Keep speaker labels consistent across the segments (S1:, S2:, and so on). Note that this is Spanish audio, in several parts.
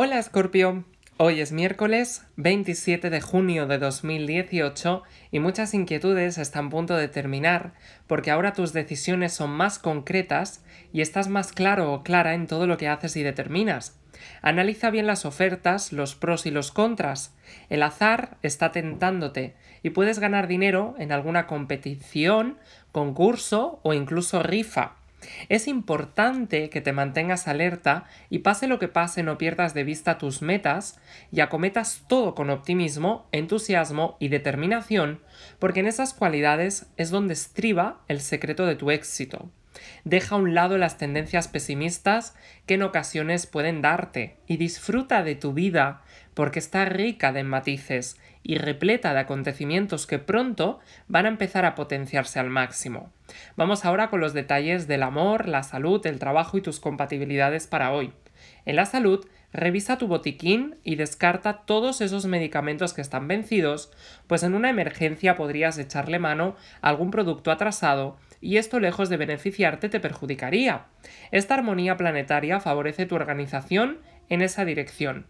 S1: Hola Scorpio, hoy es miércoles 27 de junio de 2018 y muchas inquietudes están a punto de terminar porque ahora tus decisiones son más concretas y estás más claro o clara en todo lo que haces y determinas. Analiza bien las ofertas, los pros y los contras. El azar está tentándote y puedes ganar dinero en alguna competición, concurso o incluso rifa. Es importante que te mantengas alerta y pase lo que pase no pierdas de vista tus metas y acometas todo con optimismo, entusiasmo y determinación, porque en esas cualidades es donde estriba el secreto de tu éxito. Deja a un lado las tendencias pesimistas que en ocasiones pueden darte y disfruta de tu vida porque está rica de matices y repleta de acontecimientos que pronto van a empezar a potenciarse al máximo. Vamos ahora con los detalles del amor, la salud, el trabajo y tus compatibilidades para hoy. En la salud, revisa tu botiquín y descarta todos esos medicamentos que están vencidos, pues en una emergencia podrías echarle mano a algún producto atrasado y esto lejos de beneficiarte te perjudicaría. Esta armonía planetaria favorece tu organización en esa dirección.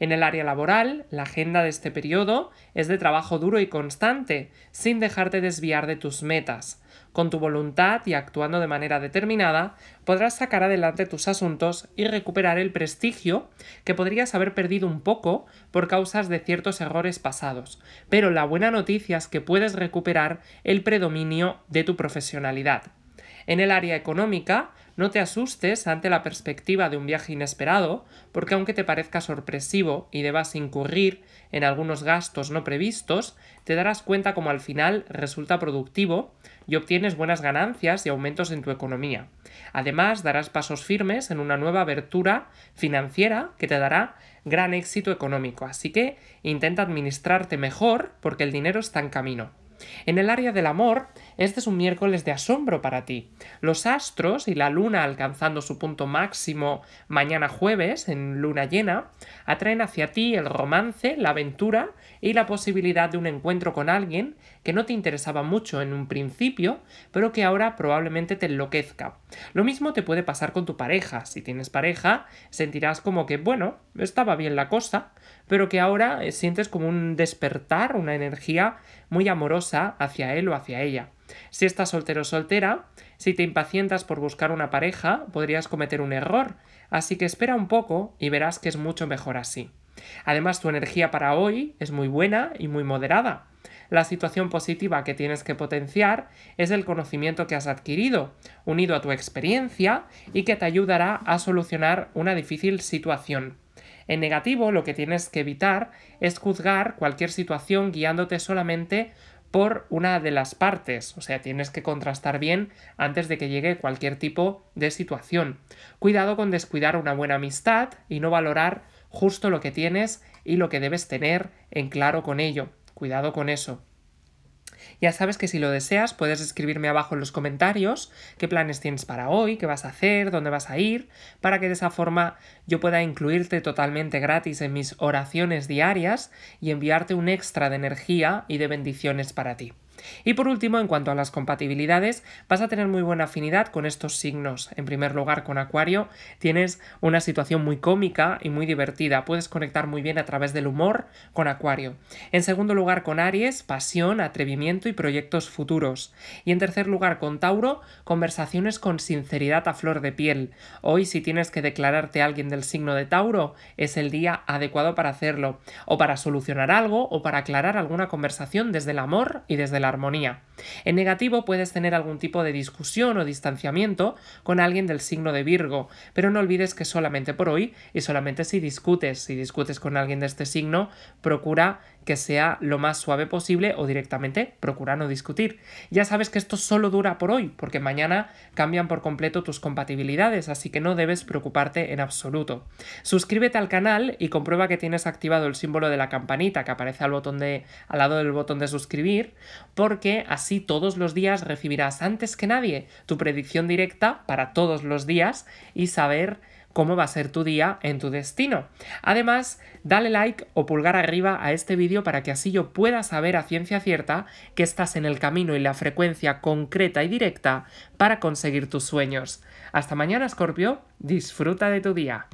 S1: En el área laboral, la agenda de este periodo es de trabajo duro y constante, sin dejarte desviar de tus metas. Con tu voluntad y actuando de manera determinada, podrás sacar adelante tus asuntos y recuperar el prestigio que podrías haber perdido un poco por causas de ciertos errores pasados. Pero la buena noticia es que puedes recuperar el predominio de tu profesionalidad. En el área económica, no te asustes ante la perspectiva de un viaje inesperado, porque aunque te parezca sorpresivo y debas incurrir en algunos gastos no previstos, te darás cuenta como al final resulta productivo y obtienes buenas ganancias y aumentos en tu economía. Además, darás pasos firmes en una nueva abertura financiera que te dará gran éxito económico, así que intenta administrarte mejor porque el dinero está en camino. En el área del amor, este es un miércoles de asombro para ti. Los astros y la luna alcanzando su punto máximo mañana jueves en luna llena atraen hacia ti el romance, la aventura y la posibilidad de un encuentro con alguien que no te interesaba mucho en un principio, pero que ahora probablemente te enloquezca. Lo mismo te puede pasar con tu pareja. Si tienes pareja, sentirás como que, bueno, estaba bien la cosa, pero que ahora sientes como un despertar, una energía muy amorosa hacia él o hacia ella. Si estás soltero o soltera, si te impacientas por buscar una pareja, podrías cometer un error, así que espera un poco y verás que es mucho mejor así. Además, tu energía para hoy es muy buena y muy moderada. La situación positiva que tienes que potenciar es el conocimiento que has adquirido, unido a tu experiencia y que te ayudará a solucionar una difícil situación. En negativo, lo que tienes que evitar es juzgar cualquier situación guiándote solamente por una de las partes, o sea, tienes que contrastar bien antes de que llegue cualquier tipo de situación. Cuidado con descuidar una buena amistad y no valorar justo lo que tienes y lo que debes tener en claro con ello. Cuidado con eso. Ya sabes que si lo deseas puedes escribirme abajo en los comentarios qué planes tienes para hoy, qué vas a hacer, dónde vas a ir, para que de esa forma yo pueda incluirte totalmente gratis en mis oraciones diarias y enviarte un extra de energía y de bendiciones para ti. Y por último, en cuanto a las compatibilidades, vas a tener muy buena afinidad con estos signos. En primer lugar, con Acuario tienes una situación muy cómica y muy divertida. Puedes conectar muy bien a través del humor con Acuario. En segundo lugar, con Aries, pasión, atrevimiento y proyectos futuros. Y en tercer lugar, con Tauro, conversaciones con sinceridad a flor de piel. Hoy, si tienes que declararte a alguien del signo de Tauro, es el día adecuado para hacerlo, o para solucionar algo, o para aclarar alguna conversación desde el amor y desde la armonía. En negativo puedes tener algún tipo de discusión o distanciamiento con alguien del signo de Virgo, pero no olvides que solamente por hoy y solamente si discutes, si discutes con alguien de este signo, procura que sea lo más suave posible o directamente procura no discutir. Ya sabes que esto solo dura por hoy, porque mañana cambian por completo tus compatibilidades, así que no debes preocuparte en absoluto. Suscríbete al canal y comprueba que tienes activado el símbolo de la campanita que aparece al, botón de, al lado del botón de suscribir, por porque así todos los días recibirás antes que nadie tu predicción directa para todos los días y saber cómo va a ser tu día en tu destino. Además, dale like o pulgar arriba a este vídeo para que así yo pueda saber a ciencia cierta que estás en el camino y la frecuencia concreta y directa para conseguir tus sueños. Hasta mañana, Scorpio, disfruta de tu día.